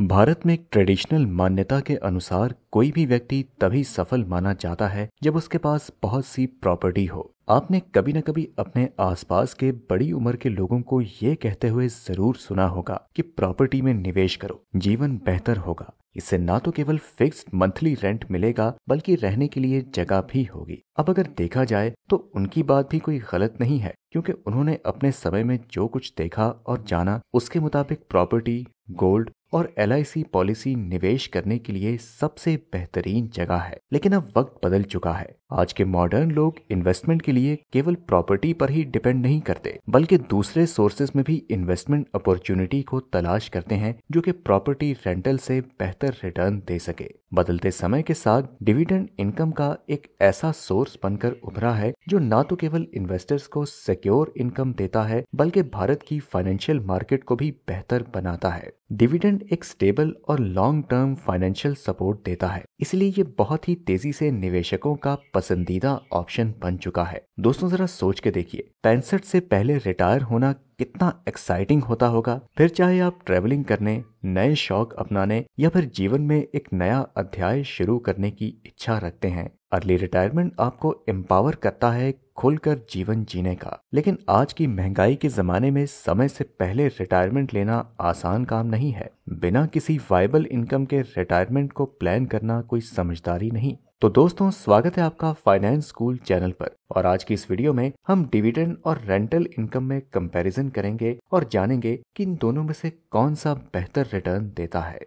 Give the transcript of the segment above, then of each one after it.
भारत में ट्रेडिशनल मान्यता के अनुसार कोई भी व्यक्ति तभी सफल माना जाता है जब उसके पास बहुत सी प्रॉपर्टी हो आपने कभी न कभी अपने आसपास के बड़ी उम्र के लोगों को ये कहते हुए जरूर सुना होगा कि प्रॉपर्टी में निवेश करो जीवन बेहतर होगा इससे ना तो केवल फिक्स्ड मंथली रेंट मिलेगा बल्कि रहने के लिए जगह भी होगी अब अगर देखा जाए तो उनकी बात भी कोई गलत नहीं है क्योंकि उन्होंने अपने समय में जो कुछ देखा और जाना उसके मुताबिक प्रॉपर्टी गोल्ड और एल पॉलिसी निवेश करने के लिए सबसे बेहतरीन जगह है लेकिन अब वक्त बदल चुका है आज के मॉडर्न लोग इन्वेस्टमेंट के लिए केवल प्रॉपर्टी पर ही डिपेंड नहीं करते बल्कि दूसरे सोर्सेज में भी इन्वेस्टमेंट अपॉर्चुनिटी को तलाश करते हैं जो कि प्रॉपर्टी रेंटल से बेहतर रिटर्न दे सके बदलते समय के साथ डिविडेंड इनकम का एक ऐसा सोर्स बनकर उभरा है जो ना तो केवल इन्वेस्टर्स को सिक्योर इनकम देता है बल्कि भारत की फाइनेंशियल मार्केट को भी बेहतर बनाता है डिविडेंड एक स्टेबल और लॉन्ग टर्म फाइनेंशियल सपोर्ट देता है इसलिए ये बहुत ही तेजी से निवेशकों का पसंदीदा ऑप्शन बन चुका है दोस्तों जरा सोच के देखिए पैंसठ से पहले रिटायर होना कितना एक्साइटिंग होता होगा फिर चाहे आप ट्रेवलिंग करने नए शौक अपनाने या फिर जीवन में एक नया अध्याय शुरू करने की इच्छा रखते हैं अर्ली रिटायरमेंट आपको एम्पावर करता है खुलकर जीवन जीने का लेकिन आज की महंगाई के जमाने में समय से पहले रिटायरमेंट लेना आसान काम नहीं है बिना किसी वाइबल इनकम के रिटायरमेंट को प्लान करना कोई समझदारी नहीं तो दोस्तों स्वागत है आपका फाइनेंस स्कूल चैनल पर और आज की इस वीडियो में हम डिविडेंड और रेंटल इनकम में कंपैरिजन करेंगे और जानेंगे कि इन दोनों में से कौन सा बेहतर रिटर्न देता है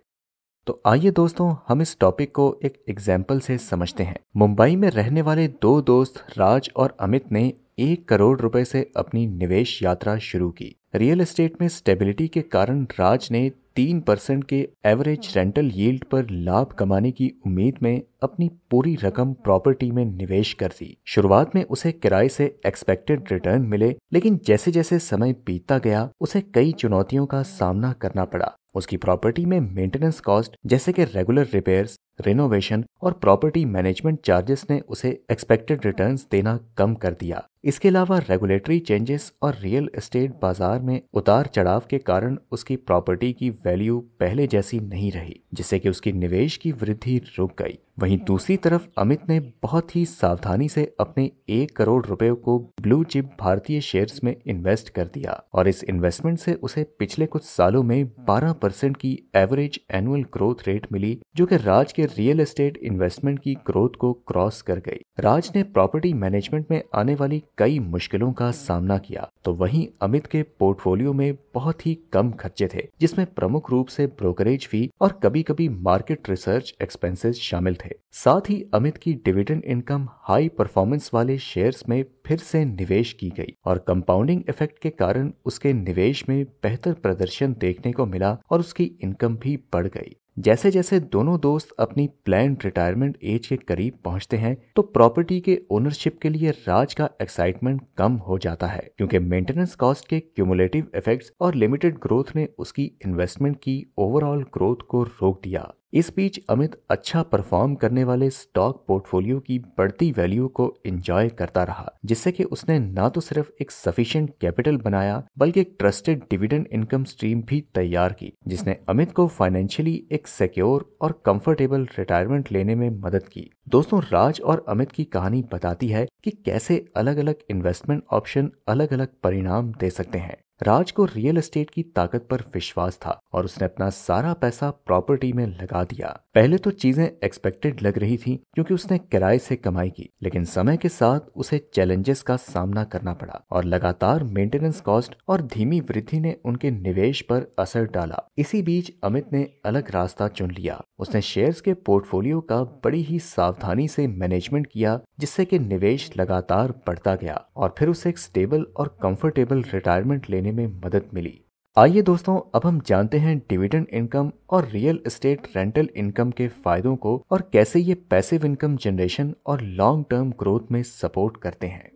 तो आइए दोस्तों हम इस टॉपिक को एक एग्जाम्पल से समझते हैं मुंबई में रहने वाले दो दोस्त राज और अमित ने एक करोड़ रुपए से अपनी निवेश यात्रा शुरू की रियल एस्टेट में स्टेबिलिटी के कारण राज ने तीन परसेंट के एवरेज रेंटल यील्ड पर लाभ कमाने की उम्मीद में अपनी पूरी रकम प्रॉपर्टी में निवेश कर दी शुरुआत में उसे किराए से एक्सपेक्टेड रिटर्न मिले लेकिन जैसे जैसे समय बीतता गया उसे कई चुनौतियों का सामना करना पड़ा उसकी प्रॉपर्टी में मेंटेनेंस कॉस्ट जैसे कि रेगुलर रिपेयर्स रिनोवेशन और प्रॉपर्टी मैनेजमेंट चार्जेस ने उसे एक्सपेक्टेड रिटर्न्स देना कम कर दिया इसके अलावा रेगुलेटरी चेंजेस और रियल एस्टेट बाजार में उतार चढ़ाव के कारण उसकी प्रॉपर्टी की वैल्यू पहले जैसी नहीं रही जिससे कि उसकी निवेश की वृद्धि रुक गई वहीं दूसरी तरफ अमित ने बहुत ही सावधानी से अपने एक करोड़ रुपए को ब्लू चिप भारतीय शेयर्स में इन्वेस्ट कर दिया और इस इन्वेस्टमेंट से उसे पिछले कुछ सालों में 12 परसेंट की एवरेज एनुअल ग्रोथ रेट मिली जो कि राज के रियल एस्टेट इन्वेस्टमेंट की ग्रोथ को क्रॉस कर गई राज ने प्रॉपर्टी मैनेजमेंट में आने वाली कई मुश्किलों का सामना किया तो वहीं अमित के पोर्टफोलियो में बहुत ही कम खर्चे थे जिसमें प्रमुख रूप से ब्रोकरेज फी और कभी कभी मार्केट रिसर्च एक्सपेंसेस शामिल थे साथ ही अमित की डिविडेंड इनकम हाई परफॉर्मेंस वाले शेयर्स में फिर से निवेश की गई और कंपाउंडिंग इफेक्ट के कारण उसके निवेश में बेहतर प्रदर्शन देखने को मिला और उसकी इनकम भी बढ़ गई जैसे जैसे दोनों दोस्त अपनी प्लान रिटायरमेंट एज के करीब पहुंचते हैं तो प्रॉपर्टी के ओनरशिप के लिए राज का एक्साइटमेंट कम हो जाता है क्योंकि मेंटेनेंस कॉस्ट के क्यूमुलेटिव इफेक्ट्स और लिमिटेड ग्रोथ ने उसकी इन्वेस्टमेंट की ओवरऑल ग्रोथ को रोक दिया इस बीच अमित अच्छा परफॉर्म करने वाले स्टॉक पोर्टफोलियो की बढ़ती वैल्यू को एंजॉय करता रहा जिससे कि उसने ना तो सिर्फ एक सफिशिएंट कैपिटल बनाया बल्कि एक ट्रस्टेड डिविडेंड इनकम स्ट्रीम भी तैयार की जिसने अमित को फाइनेंशियली एक सिक्योर और कंफर्टेबल रिटायरमेंट लेने में मदद की दोस्तों राज और अमित की कहानी बताती है कि कैसे अलग अलग इन्वेस्टमेंट ऑप्शन अलग अलग परिणाम दे सकते हैं राज को रियल एस्टेट की ताकत पर विश्वास था और उसने अपना सारा पैसा प्रॉपर्टी में लगा दिया पहले तो चीजें एक्सपेक्टेड लग रही थी क्योंकि उसने किराए से कमाई की लेकिन समय के साथ उसे चैलेंजेस का सामना करना पड़ा और लगातार मेंटेनेंस कॉस्ट और धीमी वृद्धि ने उनके निवेश पर असर डाला इसी बीच अमित ने अलग रास्ता चुन लिया उसने शेयर के पोर्टफोलियो का बड़ी ही सावधानी सावधानी से मैनेजमेंट किया जिससे कि निवेश लगातार बढ़ता गया और फिर उसे एक स्टेबल और कंफर्टेबल रिटायरमेंट लेने में मदद मिली आइए दोस्तों अब हम जानते हैं डिविडेंड इनकम और रियल एस्टेट रेंटल इनकम के फायदों को और कैसे ये पैसिव इनकम जनरेशन और लॉन्ग टर्म ग्रोथ में सपोर्ट करते हैं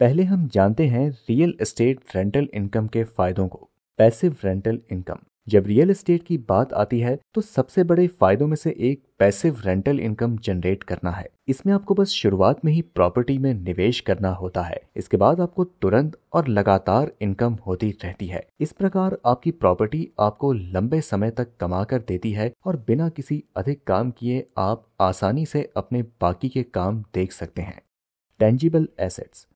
पहले हम जानते हैं रियल एस्टेट रेंटल इनकम के फायदों को पैसिव रेंटल इनकम जब रियल एस्टेट की बात आती है तो सबसे बड़े फायदों में से एक पैसिव रेंटल इनकम जनरेट करना है इसमें आपको बस शुरुआत में ही प्रॉपर्टी में निवेश करना होता है इसके बाद आपको तुरंत और लगातार इनकम होती रहती है इस प्रकार आपकी प्रॉपर्टी आपको लंबे समय तक कमा कर देती है और बिना किसी अधिक काम किए आप आसानी से अपने बाकी के काम देख सकते हैं टेंजिबल एसेट्स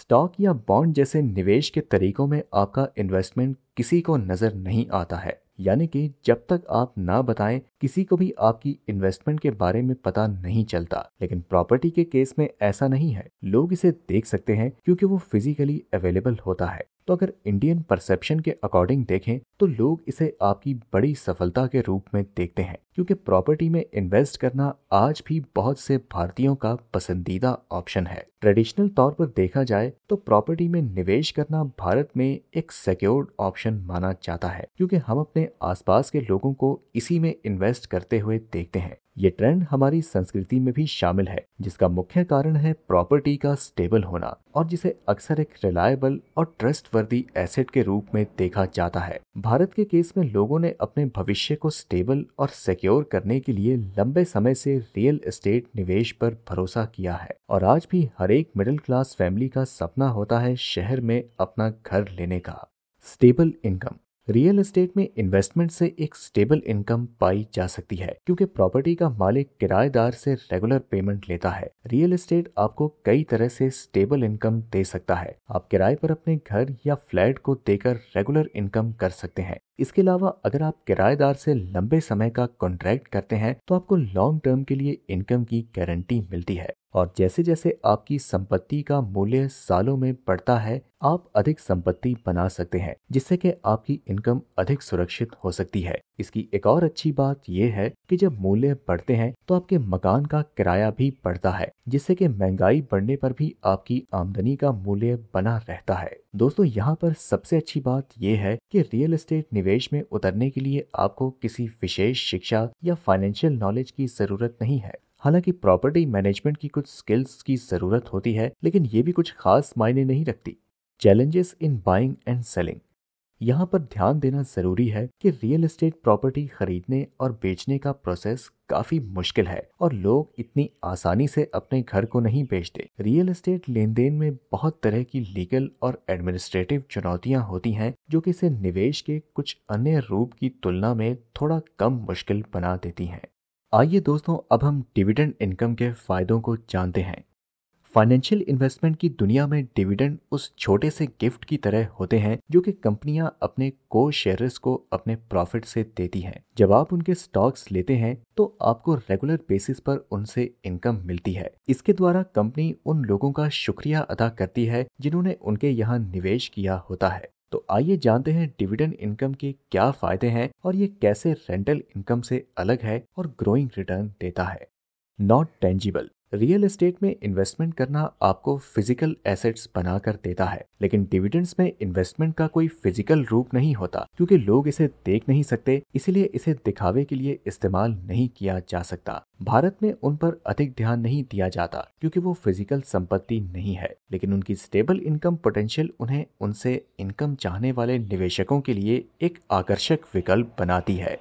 स्टॉक या बॉन्ड जैसे निवेश के तरीकों में आपका इन्वेस्टमेंट किसी को नजर नहीं आता है यानी कि जब तक आप ना बताएं किसी को भी आपकी इन्वेस्टमेंट के बारे में पता नहीं चलता लेकिन प्रॉपर्टी के केस में ऐसा नहीं है लोग इसे देख सकते हैं क्योंकि वो फिजिकली अवेलेबल होता है तो अगर इंडियन परसेप्शन के अकॉर्डिंग देखें तो लोग इसे आपकी बड़ी सफलता के रूप में देखते हैं क्योंकि प्रॉपर्टी में इन्वेस्ट करना आज भी बहुत से भारतीयों का पसंदीदा ऑप्शन है ट्रेडिशनल तौर पर देखा जाए तो प्रॉपर्टी में निवेश करना भारत में एक सिक्योर्ड ऑप्शन माना जाता है क्योंकि हम अपने आसपास के लोगों को इसी में इन्वेस्ट इन्वेस्ट करते हुए देखते हैं ये ट्रेंड हमारी संस्कृति में भी शामिल है जिसका मुख्य कारण है प्रॉपर्टी का स्टेबल होना और जिसे अक्सर एक रिलायबल और ट्रस्ट वर्दी एसेट के रूप में देखा जाता है भारत के केस में लोगों ने अपने भविष्य को स्टेबल और सिक्योर करने के लिए लंबे समय से रियल एस्टेट निवेश पर भरोसा किया है और आज भी हर एक मिडिल क्लास फैमिली का सपना होता है शहर में अपना घर लेने का स्टेबल इनकम रियल एस्टेट में इन्वेस्टमेंट से एक स्टेबल इनकम पाई जा सकती है क्योंकि प्रॉपर्टी का मालिक किराएदार से रेगुलर पेमेंट लेता है रियल एस्टेट आपको कई तरह से स्टेबल इनकम दे सकता है आप किराए पर अपने घर या फ्लैट को देकर रेगुलर इनकम कर सकते हैं इसके अलावा अगर आप किराएदार से लंबे समय का कॉन्ट्रैक्ट करते हैं तो आपको लॉन्ग टर्म के लिए इनकम की गारंटी मिलती है और जैसे जैसे आपकी संपत्ति का मूल्य सालों में बढ़ता है आप अधिक संपत्ति बना सकते हैं जिससे कि आपकी इनकम अधिक सुरक्षित हो सकती है इसकी एक और अच्छी बात यह है कि जब मूल्य बढ़ते हैं तो आपके मकान का किराया भी बढ़ता है जिससे कि महंगाई बढ़ने पर भी आपकी आमदनी का मूल्य बना रहता है दोस्तों यहाँ पर सबसे अच्छी बात यह है कि रियल एस्टेट निवेश में उतरने के लिए आपको किसी विशेष शिक्षा या फाइनेंशियल नॉलेज की जरूरत नहीं है हालांकि प्रॉपर्टी मैनेजमेंट की कुछ स्किल्स की जरूरत होती है लेकिन ये भी कुछ खास मायने नहीं रखती challenges in buying and selling यहाँ पर ध्यान देना जरूरी है कि रियल एस्टेट प्रॉपर्टी खरीदने और बेचने का प्रोसेस काफी मुश्किल है और लोग इतनी आसानी से अपने घर को नहीं बेचते रियल एस्टेट लेन देन में बहुत तरह की लीगल और एडमिनिस्ट्रेटिव चुनौतियां होती हैं जो कि इसे निवेश के कुछ अन्य रूप की तुलना में थोड़ा कम मुश्किल बना देती हैं आइए दोस्तों अब हम डिविडेंड इनकम के फायदों को जानते हैं फाइनेंशियल इन्वेस्टमेंट की दुनिया में डिविडेंड उस छोटे से गिफ्ट की तरह होते हैं जो कि कंपनियां अपने को शेयर को अपने प्रॉफिट से देती हैं जब आप उनके स्टॉक्स लेते हैं तो आपको रेगुलर बेसिस पर उनसे इनकम मिलती है इसके द्वारा कंपनी उन लोगों का शुक्रिया अदा करती है जिन्होंने उनके यहाँ निवेश किया होता है तो आइए जानते हैं डिविडेंड इनकम के क्या फायदे हैं और ये कैसे रेंटल इनकम से अलग है और ग्रोइंग रिटर्न देता है नॉट टेंजिबल रियल एस्टेट में इन्वेस्टमेंट करना आपको फिजिकल एसेट्स बना कर देता है लेकिन डिविडेंड्स में इन्वेस्टमेंट का कोई फिजिकल रूप नहीं होता क्योंकि लोग इसे देख नहीं सकते इसीलिए इसे दिखावे के लिए इस्तेमाल नहीं किया जा सकता भारत में उन पर अधिक ध्यान नहीं दिया जाता क्योंकि वो फिजिकल संपत्ति नहीं है लेकिन उनकी स्टेबल इनकम पोटेंशियल उन्हें उनसे इनकम चाहने वाले निवेशकों के लिए एक आकर्षक विकल्प बनाती है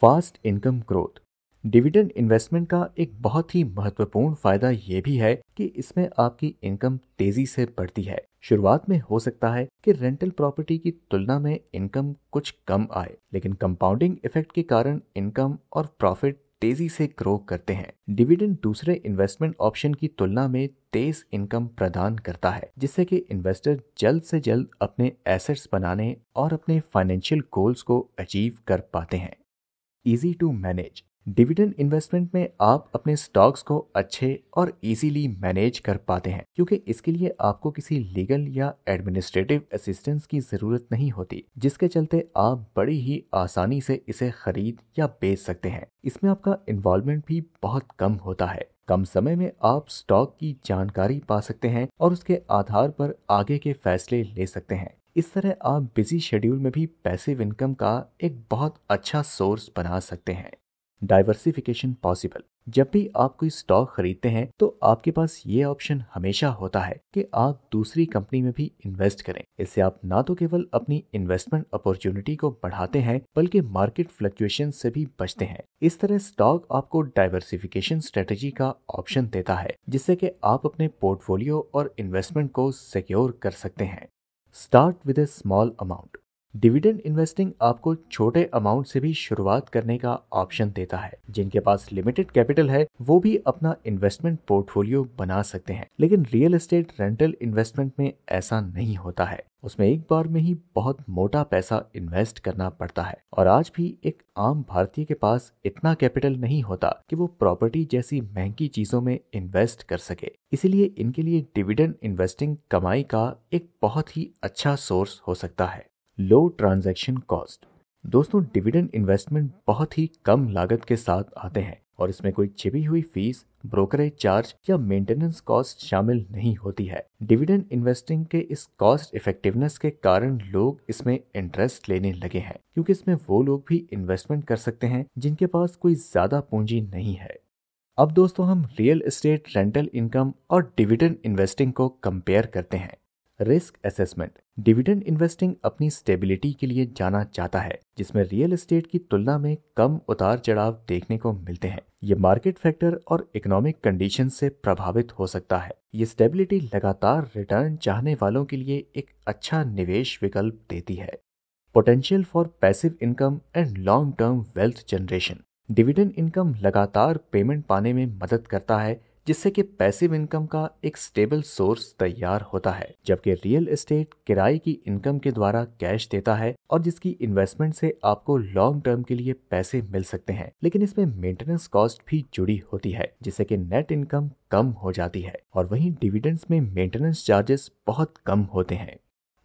fast income growth dividend investment का एक बहुत ही महत्वपूर्ण फायदा ये भी है कि इसमें आपकी इनकम तेजी से बढ़ती है शुरुआत में हो सकता है कि रेंटल प्रॉपर्टी की तुलना में इनकम कुछ कम आए लेकिन कंपाउंडिंग इफेक्ट के कारण इनकम और प्रॉफिट तेजी से ग्रो करते हैं डिविडेंड दूसरे इन्वेस्टमेंट ऑप्शन की तुलना में तेज इनकम प्रदान करता है जिससे कि इन्वेस्टर जल्द से जल्द अपने एसेट्स बनाने और अपने फाइनेंशियल गोल्स को अचीव कर पाते हैं easy to manage dividend investment में आप अपने स्टॉक्स को अच्छे और इजीली मैनेज कर पाते हैं क्योंकि इसके लिए आपको किसी लीगल या एडमिनिस्ट्रेटिव असिस्टेंस की जरूरत नहीं होती जिसके चलते आप बड़ी ही आसानी से इसे खरीद या बेच सकते हैं इसमें आपका इन्वॉल्वमेंट भी बहुत कम होता है कम समय में आप स्टॉक की जानकारी पा सकते हैं और उसके आधार पर आगे के फैसले ले सकते हैं इस तरह आप बिजी शेड्यूल में भी पैसिव इनकम का एक बहुत अच्छा सोर्स बना सकते हैं डाइवर्सिफिकेशन पॉसिबल जब भी आप कोई स्टॉक खरीदते हैं तो आपके पास ये ऑप्शन हमेशा होता है कि आप दूसरी कंपनी में भी इन्वेस्ट करें इससे आप ना तो केवल अपनी इन्वेस्टमेंट अपॉर्चुनिटी को बढ़ाते हैं बल्कि मार्केट फ्लक्चुएशन से भी बचते हैं इस तरह स्टॉक आपको डाइवर्सिफिकेशन स्ट्रेटेजी का ऑप्शन देता है जिससे कि आप अपने पोर्टफोलियो और इन्वेस्टमेंट को सिक्योर कर सकते हैं start with a small amount dividend investing आपको छोटे अमाउंट से भी शुरुआत करने का ऑप्शन देता है जिनके पास लिमिटेड कैपिटल है वो भी अपना इन्वेस्टमेंट पोर्टफोलियो बना सकते हैं लेकिन रियल एस्टेट रेंटल इन्वेस्टमेंट में ऐसा नहीं होता है उसमें एक बार में ही बहुत मोटा पैसा इन्वेस्ट करना पड़ता है और आज भी एक आम भारतीय के पास इतना कैपिटल नहीं होता कि वो प्रॉपर्टी जैसी महंगी चीजों में इन्वेस्ट कर सके इसीलिए इनके लिए डिविडेंड इन्वेस्टिंग कमाई का एक बहुत ही अच्छा सोर्स हो सकता है लो ट्रांजैक्शन कॉस्ट दोस्तों डिविडेंड इन्वेस्टमेंट बहुत ही कम लागत के साथ आते हैं और इसमें कोई छिपी हुई फीस ब्रोकरेज चार्ज या मेंटेनेंस कॉस्ट शामिल नहीं होती है डिविडेंड इन्वेस्टिंग के इस कॉस्ट इफेक्टिवनेस के कारण लोग इसमें इंटरेस्ट लेने लगे हैं क्योंकि इसमें वो लोग भी इन्वेस्टमेंट कर सकते हैं जिनके पास कोई ज्यादा पूंजी नहीं है अब दोस्तों हम रियल एस्टेट रेंटल इनकम और डिविडेंड इन्वेस्टिंग को कंपेयर करते हैं रिस्क असेसमेंट डिविडेंड इन्वेस्टिंग अपनी स्टेबिलिटी के लिए जाना जाता है जिसमें रियल एस्टेट की तुलना में कम उतार चढ़ाव देखने को मिलते हैं ये मार्केट फैक्टर और इकोनॉमिक कंडीशन से प्रभावित हो सकता है ये स्टेबिलिटी लगातार रिटर्न चाहने वालों के लिए एक अच्छा निवेश विकल्प देती है potential for passive income and long term wealth generation dividend income लगातार पेमेंट पाने में मदद करता है जिससे कि पैसिव इनकम का एक स्टेबल सोर्स तैयार होता है जबकि रियल एस्टेट किराए की इनकम के द्वारा कैश देता है और जिसकी इन्वेस्टमेंट से आपको लॉन्ग टर्म के लिए पैसे मिल सकते हैं लेकिन इसमें मेंटेनेंस कॉस्ट भी जुड़ी होती है जिससे कि नेट इनकम कम हो जाती है और वहीं डिविडेंड्स में मेंटेनेंस चार्जेस बहुत कम होते हैं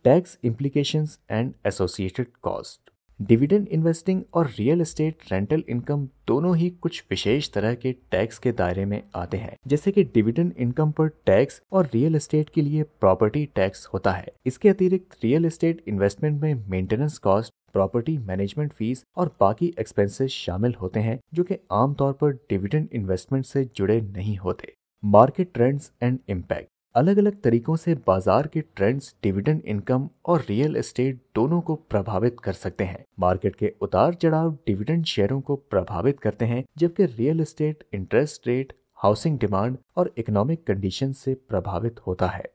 tax implication and associated cost dividend investing और रियल एस्टेट रेंटल इनकम दोनों ही कुछ विशेष तरह के टैक्स के दायरे में आते हैं जैसे कि डिविडेंड इनकम पर टैक्स और रियल एस्टेट के लिए प्रॉपर्टी टैक्स होता है इसके अतिरिक्त रियल एस्टेट इन्वेस्टमेंट में maintenance cost property management fees और बाकी एक्सपेंसेस शामिल होते हैं जो कि आमतौर पर डिविडेंड इन्वेस्टमेंट से जुड़े नहीं होते मार्केट ट्रेंड्स एंड इम्पैक्ट अलग अलग तरीकों से बाजार के ट्रेंड्स डिविडेंड इनकम और रियल एस्टेट दोनों को प्रभावित कर सकते हैं मार्केट के उतार चढ़ाव डिविडेंड शेयरों को प्रभावित करते हैं जबकि real estate interest rate housing demand और इकोनॉमिक कंडीशन से प्रभावित होता है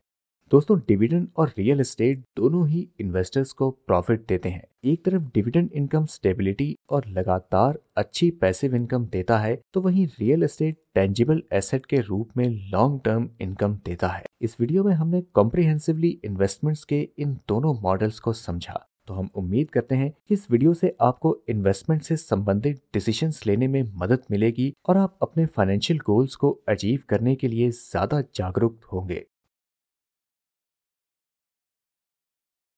दोस्तों डिविडेंड और रियल एस्टेट दोनों ही इन्वेस्टर्स को प्रॉफिट देते हैं एक तरफ डिविडेंड इनकम स्टेबिलिटी और लगातार अच्छी पैसिव इनकम देता है तो वहीं रियल एस्टेट टेंजिबल एसेट के रूप में लॉन्ग टर्म इनकम देता है इस वीडियो में हमने कॉम्प्रिहेंसिवली इन्वेस्टमेंट्स के इन दोनों मॉडल्स को समझा तो हम उम्मीद करते हैं कि इस वीडियो से आपको इन्वेस्टमेंट से संबंधित डिसीशन लेने में मदद मिलेगी और आप अपने फाइनेंशियल गोल्स को अचीव करने के लिए ज्यादा जागरूक होंगे